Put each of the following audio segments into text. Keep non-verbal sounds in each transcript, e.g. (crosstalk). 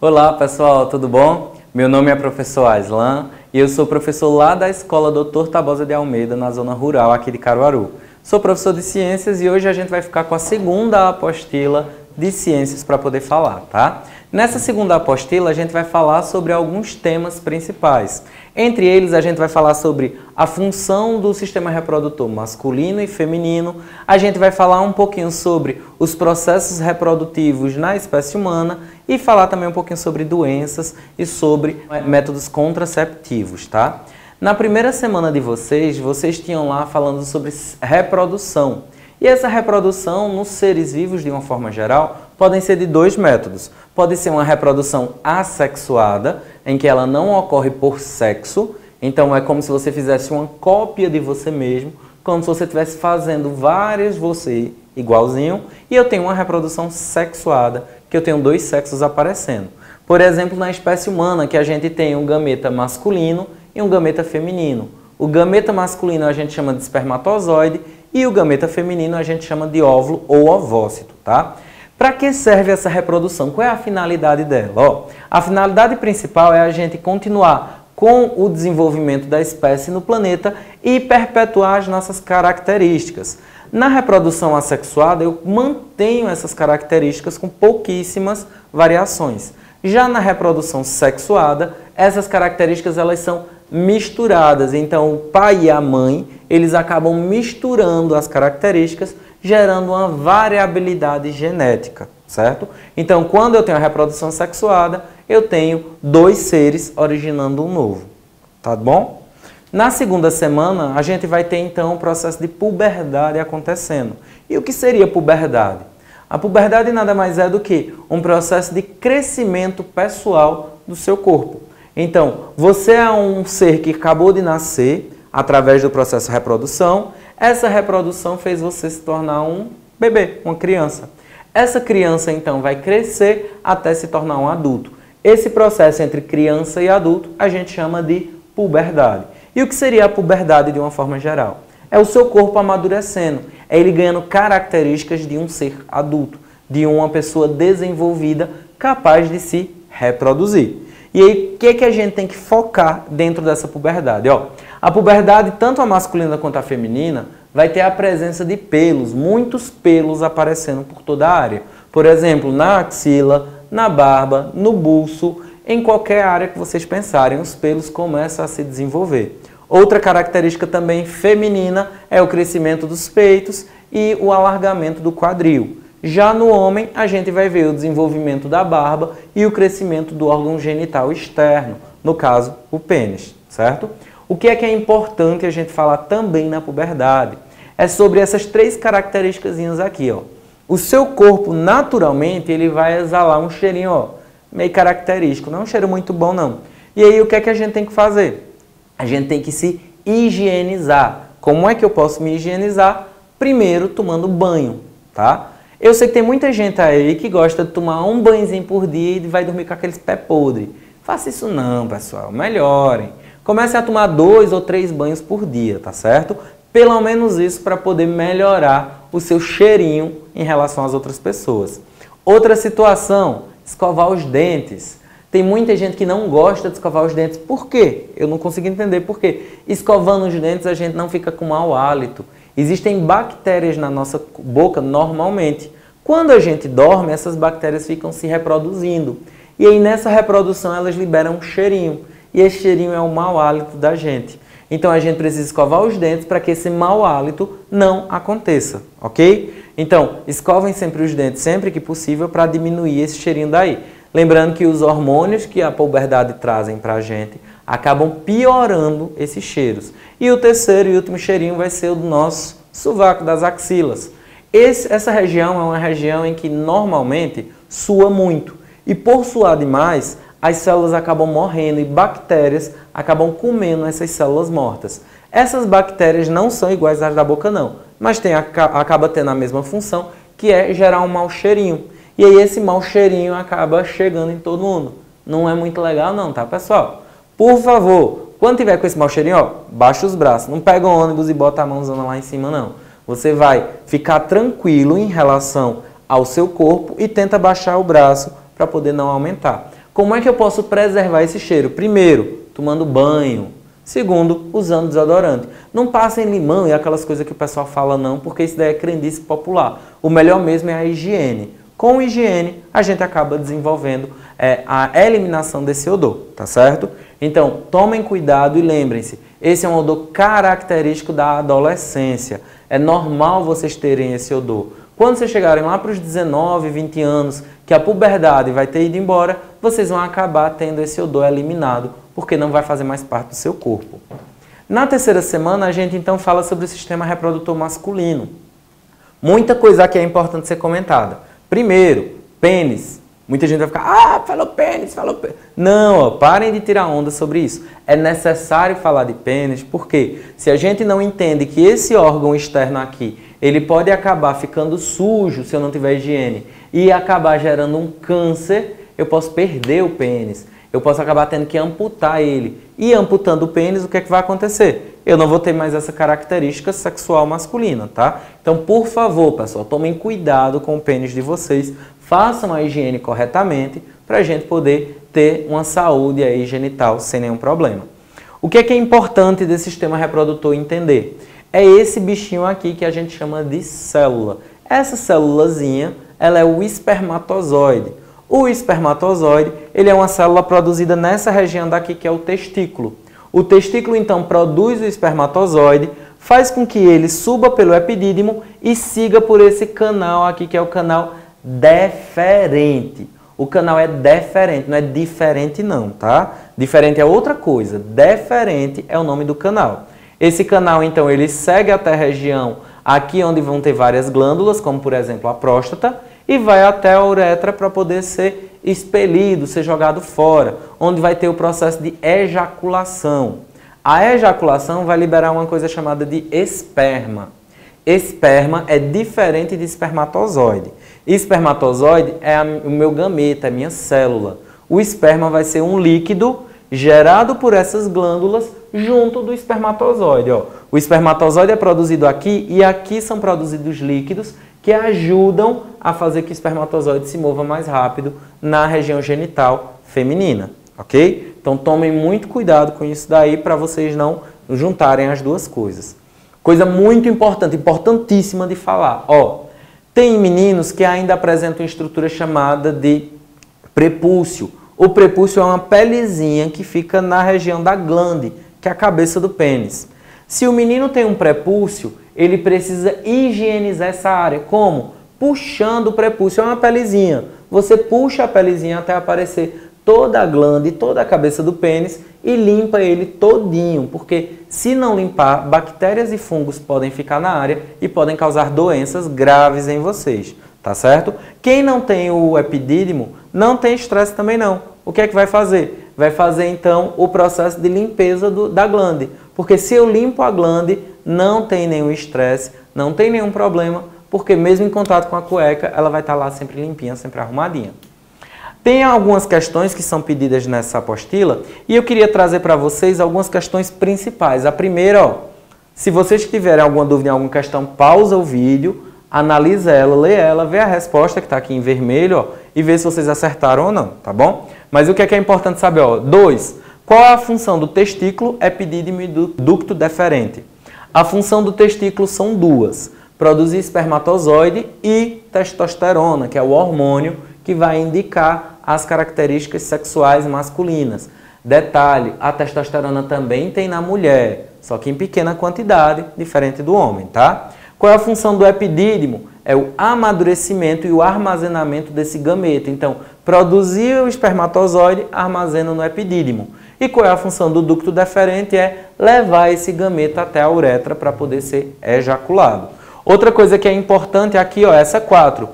Olá pessoal, tudo bom? Meu nome é professor Aislan e eu sou professor lá da Escola Doutor Tabosa de Almeida, na zona rural aqui de Caruaru. Sou professor de ciências e hoje a gente vai ficar com a segunda apostila de ciências para poder falar, tá? Nessa segunda apostila, a gente vai falar sobre alguns temas principais. Entre eles, a gente vai falar sobre a função do sistema reprodutor masculino e feminino, a gente vai falar um pouquinho sobre os processos reprodutivos na espécie humana e falar também um pouquinho sobre doenças e sobre é, métodos contraceptivos, tá? Na primeira semana de vocês, vocês tinham lá falando sobre reprodução. E essa reprodução nos seres vivos, de uma forma geral, podem ser de dois métodos. Pode ser uma reprodução assexuada, em que ela não ocorre por sexo, então é como se você fizesse uma cópia de você mesmo, como se você estivesse fazendo várias você igualzinho, e eu tenho uma reprodução sexuada, que eu tenho dois sexos aparecendo. Por exemplo, na espécie humana, que a gente tem um gameta masculino e um gameta feminino. O gameta masculino a gente chama de espermatozoide e o gameta feminino a gente chama de óvulo ou ovócito, tá? Para que serve essa reprodução? Qual é a finalidade dela? Ó, a finalidade principal é a gente continuar com o desenvolvimento da espécie no planeta e perpetuar as nossas características. Na reprodução assexuada, eu mantenho essas características com pouquíssimas variações. Já na reprodução sexuada, essas características elas são misturadas. Então, o pai e a mãe, eles acabam misturando as características, gerando uma variabilidade genética, certo? Então, quando eu tenho a reprodução sexuada, eu tenho dois seres originando um novo, tá bom? Na segunda semana, a gente vai ter então o processo de puberdade acontecendo. E o que seria puberdade? A puberdade nada mais é do que um processo de crescimento pessoal do seu corpo. Então, você é um ser que acabou de nascer através do processo de reprodução. Essa reprodução fez você se tornar um bebê, uma criança. Essa criança então vai crescer até se tornar um adulto. Esse processo entre criança e adulto a gente chama de puberdade. E o que seria a puberdade de uma forma geral? É o seu corpo amadurecendo, é ele ganhando características de um ser adulto, de uma pessoa desenvolvida capaz de se reproduzir. E aí, o que, é que a gente tem que focar dentro dessa puberdade? Ó, a puberdade, tanto a masculina quanto a feminina, vai ter a presença de pelos, muitos pelos aparecendo por toda a área. Por exemplo, na axila, na barba, no bulso, em qualquer área que vocês pensarem, os pelos começam a se desenvolver. Outra característica também feminina é o crescimento dos peitos e o alargamento do quadril. Já no homem, a gente vai ver o desenvolvimento da barba e o crescimento do órgão genital externo, no caso, o pênis, certo? O que é que é importante a gente falar também na puberdade? É sobre essas três características aqui, ó. O seu corpo, naturalmente, ele vai exalar um cheirinho, ó, meio característico, não é um cheiro muito bom, não. E aí, o que é que a gente tem que fazer? A gente tem que se higienizar. Como é que eu posso me higienizar? Primeiro, tomando banho, tá? Eu sei que tem muita gente aí que gosta de tomar um banhozinho por dia e vai dormir com aqueles pés podres. Faça isso não, pessoal. Melhorem. Comece a tomar dois ou três banhos por dia, tá certo? Pelo menos isso para poder melhorar o seu cheirinho em relação às outras pessoas. Outra situação, escovar os dentes. Tem muita gente que não gosta de escovar os dentes. Por quê? Eu não consigo entender por quê. Escovando os dentes a gente não fica com mau hálito. Existem bactérias na nossa boca normalmente. Quando a gente dorme, essas bactérias ficam se reproduzindo. E aí nessa reprodução elas liberam um cheirinho. E esse cheirinho é o mau hálito da gente. Então a gente precisa escovar os dentes para que esse mau hálito não aconteça, ok? Então, escovem sempre os dentes, sempre que possível, para diminuir esse cheirinho daí. Lembrando que os hormônios que a puberdade trazem para a gente acabam piorando esses cheiros. E o terceiro e último cheirinho vai ser o do nosso sovaco das axilas. Esse, essa região é uma região em que normalmente sua muito. E por suar demais, as células acabam morrendo e bactérias acabam comendo essas células mortas. Essas bactérias não são iguais às da boca não, mas tem, acaba tendo a mesma função, que é gerar um mau cheirinho. E aí esse mau cheirinho acaba chegando em todo mundo. Não é muito legal não, tá pessoal? Por favor, quando tiver com esse mau cheirinho, ó, baixa os braços. Não pega o ônibus e bota a mãozona lá em cima não. Você vai ficar tranquilo em relação ao seu corpo e tenta baixar o braço para poder não aumentar. Como é que eu posso preservar esse cheiro? Primeiro, tomando banho. Segundo, usando desodorante. Não passem limão e aquelas coisas que o pessoal fala não, porque isso daí é crendice popular. O melhor mesmo é a higiene com higiene, a gente acaba desenvolvendo é, a eliminação desse odor, tá certo? Então, tomem cuidado e lembrem-se, esse é um odor característico da adolescência. É normal vocês terem esse odor. Quando vocês chegarem lá para os 19, 20 anos, que a puberdade vai ter ido embora, vocês vão acabar tendo esse odor eliminado, porque não vai fazer mais parte do seu corpo. Na terceira semana, a gente então fala sobre o sistema reprodutor masculino. Muita coisa aqui é importante ser comentada. Primeiro, pênis. Muita gente vai ficar, ah, falou pênis, falou pênis. Não, ó, parem de tirar onda sobre isso. É necessário falar de pênis, porque se a gente não entende que esse órgão externo aqui, ele pode acabar ficando sujo se eu não tiver higiene e acabar gerando um câncer, eu posso perder o pênis eu posso acabar tendo que amputar ele. E amputando o pênis, o que é que vai acontecer? Eu não vou ter mais essa característica sexual masculina, tá? Então, por favor, pessoal, tomem cuidado com o pênis de vocês, façam a higiene corretamente para a gente poder ter uma saúde aí genital sem nenhum problema. O que é que é importante desse sistema reprodutor entender? É esse bichinho aqui que a gente chama de célula. Essa célulazinha, ela é o espermatozoide. O espermatozoide, ele é uma célula produzida nessa região daqui que é o testículo. O testículo então produz o espermatozoide, faz com que ele suba pelo epidídimo e siga por esse canal aqui que é o canal deferente. O canal é deferente, não é diferente não, tá? Diferente é outra coisa. Deferente é o nome do canal. Esse canal então ele segue até a região aqui onde vão ter várias glândulas, como por exemplo a próstata, e vai até a uretra para poder ser expelido, ser jogado fora, onde vai ter o processo de ejaculação. A ejaculação vai liberar uma coisa chamada de esperma. Esperma é diferente de espermatozoide. Espermatozoide é a, o meu gameta, é a minha célula. O esperma vai ser um líquido gerado por essas glândulas junto do espermatozoide. Ó. O espermatozoide é produzido aqui e aqui são produzidos líquidos que ajudam a fazer que o espermatozoide se mova mais rápido na região genital feminina, ok? Então tomem muito cuidado com isso daí para vocês não juntarem as duas coisas. Coisa muito importante, importantíssima de falar, ó, tem meninos que ainda apresentam estrutura chamada de prepúcio. O prepúcio é uma pelezinha que fica na região da glande, que é a cabeça do pênis. Se o menino tem um prepúcio, ele precisa higienizar essa área. Como? Puxando o prepúcio. É uma pelezinha. Você puxa a pelezinha até aparecer toda a glande e toda a cabeça do pênis e limpa ele todinho, porque se não limpar, bactérias e fungos podem ficar na área e podem causar doenças graves em vocês, tá certo? Quem não tem o epidídimo não tem estresse também não. O que é que vai fazer? Vai fazer então o processo de limpeza do, da glande, porque se eu limpo a glande, não tem nenhum estresse, não tem nenhum problema, porque mesmo em contato com a cueca, ela vai estar tá lá sempre limpinha, sempre arrumadinha. Tem algumas questões que são pedidas nessa apostila e eu queria trazer para vocês algumas questões principais. A primeira, ó, se vocês tiverem alguma dúvida em alguma questão, pausa o vídeo, analisa ela, lê ela, vê a resposta que está aqui em vermelho ó, e vê se vocês acertaram ou não, tá bom? Mas o que é, que é importante saber? Ó, dois, qual é a função do testículo é epidídimo e do ducto deferente? A função do testículo são duas: produzir espermatozoide e testosterona, que é o hormônio que vai indicar as características sexuais masculinas. Detalhe: a testosterona também tem na mulher, só que em pequena quantidade, diferente do homem, tá? Qual é a função do epidídimo? É o amadurecimento e o armazenamento desse gameta. Então, produzir o espermatozoide, armazena no epidídimo. E qual é a função do ducto deferente? É levar esse gameta até a uretra para poder ser ejaculado. Outra coisa que é importante é aqui, ó, essa 4.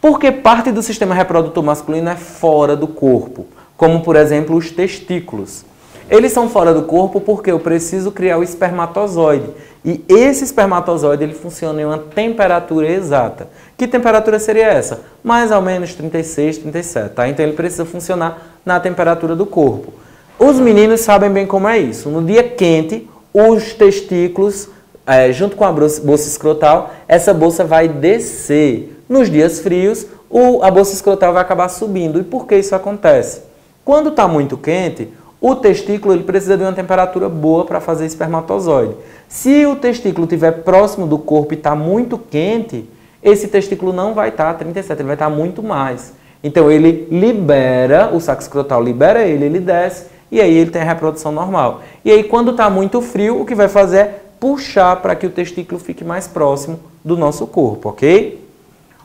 Porque parte do sistema reprodutor masculino é fora do corpo, como por exemplo os testículos. Eles são fora do corpo porque eu preciso criar o espermatozoide. E esse espermatozoide ele funciona em uma temperatura exata. Que temperatura seria essa? Mais ou menos 36, 37. Tá? Então ele precisa funcionar na temperatura do corpo. Os meninos sabem bem como é isso. No dia quente, os testículos, é, junto com a bolsa escrotal, essa bolsa vai descer. Nos dias frios, o, a bolsa escrotal vai acabar subindo. E por que isso acontece? Quando está muito quente, o testículo ele precisa de uma temperatura boa para fazer espermatozoide. Se o testículo estiver próximo do corpo e está muito quente, esse testículo não vai estar tá 37, ele vai estar tá muito mais. Então ele libera, o saco escrotal libera ele, ele desce e aí ele tem a reprodução normal. E aí, quando está muito frio, o que vai fazer é puxar para que o testículo fique mais próximo do nosso corpo, ok?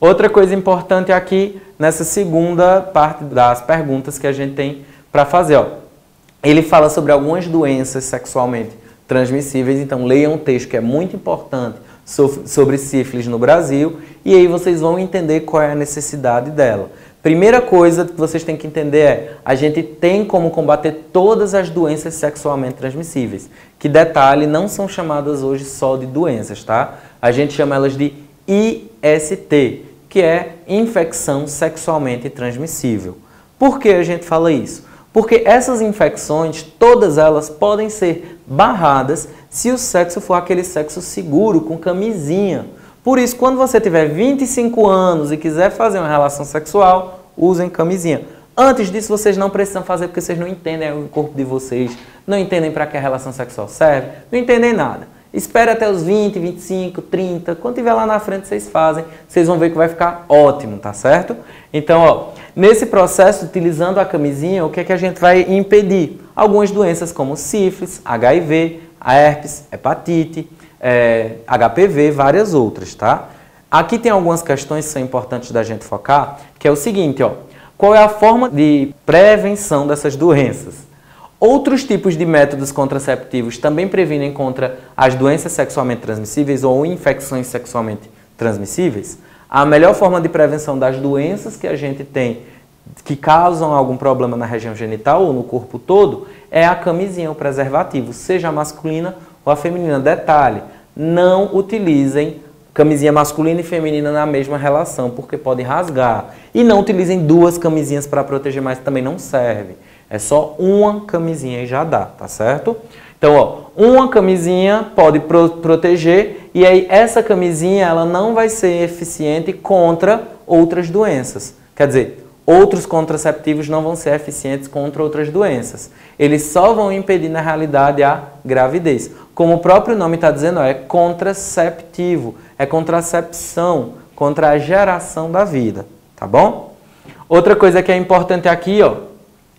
Outra coisa importante aqui, nessa segunda parte das perguntas que a gente tem para fazer, ó. ele fala sobre algumas doenças sexualmente transmissíveis, então leiam um texto que é muito importante sobre sífilis no Brasil e aí vocês vão entender qual é a necessidade dela. Primeira coisa que vocês têm que entender é, a gente tem como combater todas as doenças sexualmente transmissíveis, que detalhe, não são chamadas hoje só de doenças, tá? A gente chama elas de IST, que é infecção sexualmente transmissível. Por que a gente fala isso? Porque essas infecções, todas elas podem ser barradas se o sexo for aquele sexo seguro, com camisinha. Por isso, quando você tiver 25 anos e quiser fazer uma relação sexual, usem camisinha. Antes disso, vocês não precisam fazer porque vocês não entendem o corpo de vocês, não entendem para que a relação sexual serve, não entendem nada. Espere até os 20, 25, 30, quando tiver lá na frente vocês fazem, vocês vão ver que vai ficar ótimo, tá certo? Então, ó, nesse processo, utilizando a camisinha, o que é que a gente vai impedir? Algumas doenças como sífilis, HIV, herpes, hepatite, é, HPV, várias outras, tá? Aqui tem algumas questões que são importantes da gente focar, que é o seguinte, ó. Qual é a forma de prevenção dessas doenças? Outros tipos de métodos contraceptivos também previnem contra as doenças sexualmente transmissíveis ou infecções sexualmente transmissíveis? A melhor forma de prevenção das doenças que a gente tem que causam algum problema na região genital ou no corpo todo é a camisinha, o preservativo, seja masculina ou a feminina. Detalhe, não utilizem camisinha masculina e feminina na mesma relação, porque pode rasgar. E não utilizem duas camisinhas para proteger mais, também não serve. É só uma camisinha e já dá, tá certo? Então, ó, uma camisinha pode pro proteger e aí essa camisinha ela não vai ser eficiente contra outras doenças. Quer dizer, outros contraceptivos não vão ser eficientes contra outras doenças. Eles só vão impedir na realidade a gravidez. Como o próprio nome está dizendo, é contraceptivo, é contracepção, contra a geração da vida, tá bom? Outra coisa que é importante aqui, ó,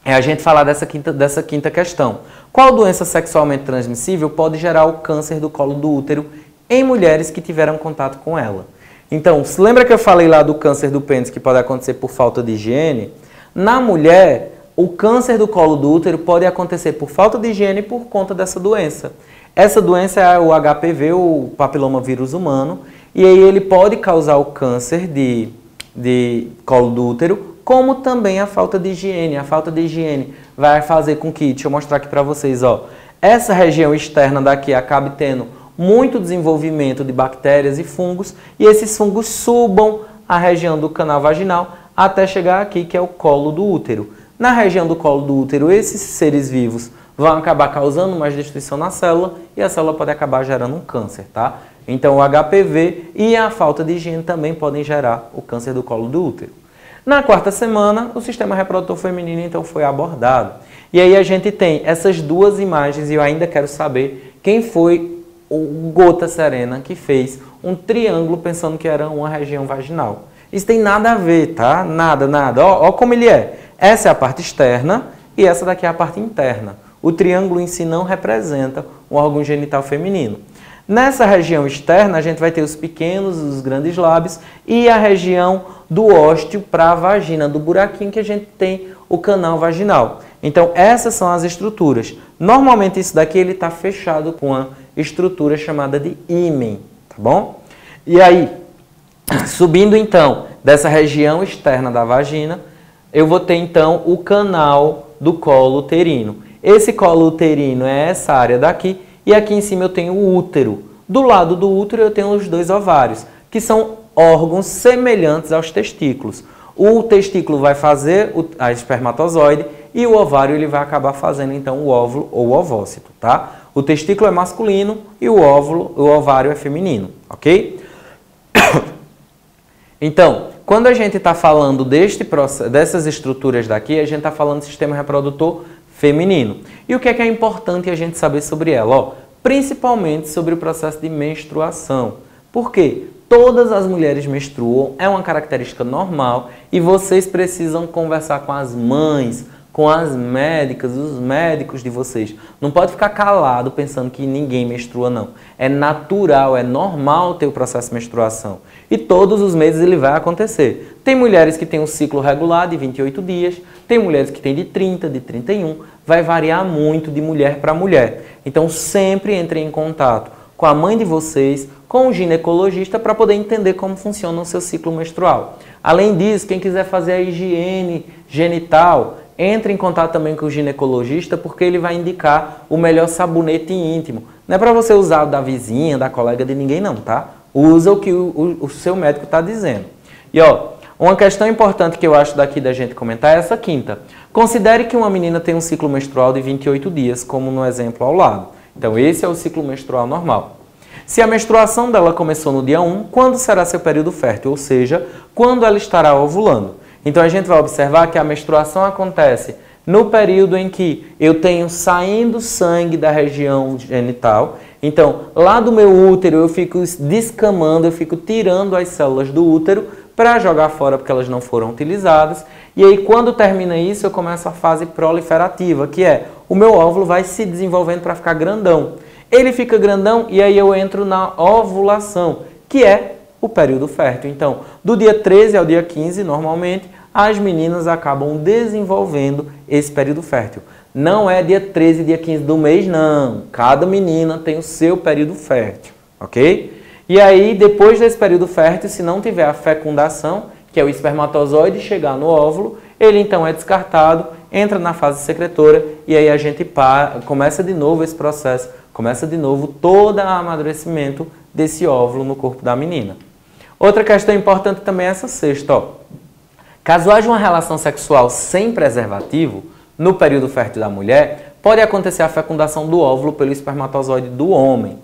é a gente falar dessa quinta, dessa quinta questão. Qual doença sexualmente transmissível pode gerar o câncer do colo do útero em mulheres que tiveram contato com ela? Então, lembra que eu falei lá do câncer do pênis que pode acontecer por falta de higiene? Na mulher, o câncer do colo do útero pode acontecer por falta de higiene por conta dessa doença. Essa doença é o HPV, o papiloma vírus humano, e aí ele pode causar o câncer de, de colo do útero, como também a falta de higiene. A falta de higiene vai fazer com que, deixa eu mostrar aqui para vocês, ó, essa região externa daqui acabe tendo muito desenvolvimento de bactérias e fungos, e esses fungos subam a região do canal vaginal até chegar aqui, que é o colo do útero. Na região do colo do útero, esses seres vivos vão acabar causando mais destruição na célula e a célula pode acabar gerando um câncer, tá? Então o HPV e a falta de higiene também podem gerar o câncer do colo do útero. Na quarta semana, o sistema reprodutor feminino então foi abordado. E aí a gente tem essas duas imagens e eu ainda quero saber quem foi o gota serena que fez um triângulo pensando que era uma região vaginal. Isso tem nada a ver, tá? Nada, nada. Ó, ó como ele é. Essa é a parte externa e essa daqui é a parte interna. O triângulo em si não representa um órgão genital feminino. Nessa região externa, a gente vai ter os pequenos, os grandes lábios e a região do ósteo para a vagina, do buraquinho que a gente tem o canal vaginal. Então, essas são as estruturas. Normalmente, isso daqui ele está fechado com a estrutura chamada de ímen, tá bom? E aí, subindo então dessa região externa da vagina, eu vou ter então o canal do colo uterino. Esse colo uterino é essa área daqui e aqui em cima eu tenho o útero. Do lado do útero eu tenho os dois ovários, que são órgãos semelhantes aos testículos. O testículo vai fazer a espermatozoide e o ovário ele vai acabar fazendo então o óvulo ou o ovócito, tá? O testículo é masculino e o óvulo, o ovário é feminino, ok? (coughs) Então, quando a gente está falando deste, dessas estruturas daqui, a gente está falando do sistema reprodutor feminino. E o que é que é importante a gente saber sobre ela? Ó, principalmente sobre o processo de menstruação. Por quê? Todas as mulheres menstruam, é uma característica normal e vocês precisam conversar com as mães, com as médicas, os médicos de vocês. Não pode ficar calado pensando que ninguém menstrua, não. É natural, é normal ter o processo de menstruação. E todos os meses ele vai acontecer. Tem mulheres que têm um ciclo regular de 28 dias, tem mulheres que têm de 30, de 31. Vai variar muito de mulher para mulher. Então sempre entre em contato com a mãe de vocês, com o ginecologista para poder entender como funciona o seu ciclo menstrual. Além disso, quem quiser fazer a higiene genital, entre em contato também com o ginecologista, porque ele vai indicar o melhor sabonete íntimo. Não é para você usar o da vizinha, da colega de ninguém, não, tá? Usa o que o, o, o seu médico está dizendo. E ó, uma questão importante que eu acho daqui da gente comentar é essa quinta. Considere que uma menina tem um ciclo menstrual de 28 dias, como no exemplo ao lado. Então, esse é o ciclo menstrual normal. Se a menstruação dela começou no dia 1, quando será seu período fértil? Ou seja, quando ela estará ovulando? Então a gente vai observar que a menstruação acontece no período em que eu tenho saindo sangue da região genital. Então, lá do meu útero eu fico descamando, eu fico tirando as células do útero para jogar fora porque elas não foram utilizadas. E aí, quando termina isso, eu começo a fase proliferativa, que é o meu óvulo vai se desenvolvendo para ficar grandão. Ele fica grandão e aí eu entro na ovulação, que é o período fértil. Então, do dia 13 ao dia 15, normalmente, as meninas acabam desenvolvendo esse período fértil. Não é dia 13 e dia 15 do mês, não. Cada menina tem o seu período fértil, ok? E aí, depois desse período fértil, se não tiver a fecundação, que é o espermatozoide chegar no óvulo, ele então é descartado, entra na fase secretora e aí a gente para, começa de novo esse processo, começa de novo todo o amadurecimento desse óvulo no corpo da menina. Outra questão importante também é essa sexta. Ó. Caso haja uma relação sexual sem preservativo, no período fértil da mulher, pode acontecer a fecundação do óvulo pelo espermatozoide do homem.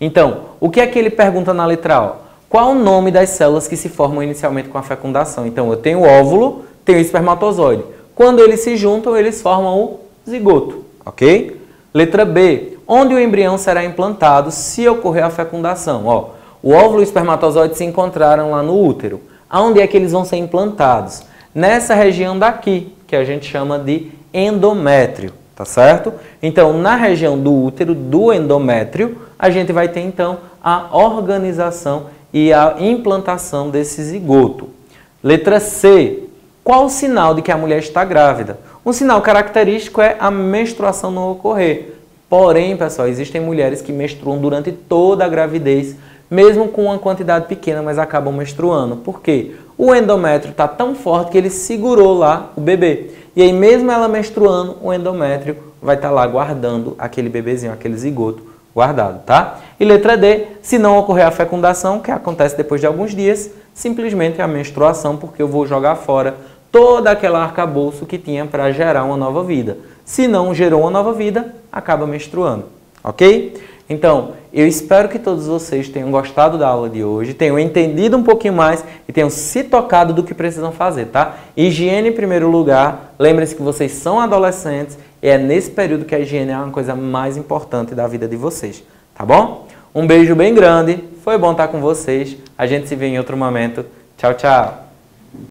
Então, o que é que ele pergunta na letra O? Qual o nome das células que se formam inicialmente com a fecundação? Então, eu tenho óvulo, tenho espermatozoide. Quando eles se juntam, eles formam o zigoto, ok? Letra B. Onde o embrião será implantado se ocorrer a fecundação? Ó, o óvulo e o espermatozoide se encontraram lá no útero. Aonde é que eles vão ser implantados? Nessa região daqui, que a gente chama de endométrio, tá certo? Então, na região do útero, do endométrio, a gente vai ter então a organização e a implantação desse zigoto. Letra C. Qual o sinal de que a mulher está grávida? Um sinal característico é a menstruação não ocorrer. Porém, pessoal, existem mulheres que menstruam durante toda a gravidez mesmo com uma quantidade pequena, mas acabam menstruando. Por quê? O endométrio está tão forte que ele segurou lá o bebê. E aí, mesmo ela menstruando, o endométrio vai estar tá lá guardando aquele bebezinho, aquele zigoto guardado, tá? E letra D, se não ocorrer a fecundação, que acontece depois de alguns dias, simplesmente a menstruação, porque eu vou jogar fora toda aquela arcabouço que tinha para gerar uma nova vida. Se não gerou uma nova vida, acaba menstruando, ok? Então, eu espero que todos vocês tenham gostado da aula de hoje, tenham entendido um pouquinho mais e tenham se tocado do que precisam fazer, tá? Higiene em primeiro lugar. lembre se que vocês são adolescentes e é nesse período que a higiene é uma coisa mais importante da vida de vocês, tá bom? Um beijo bem grande. Foi bom estar com vocês. A gente se vê em outro momento. Tchau, tchau.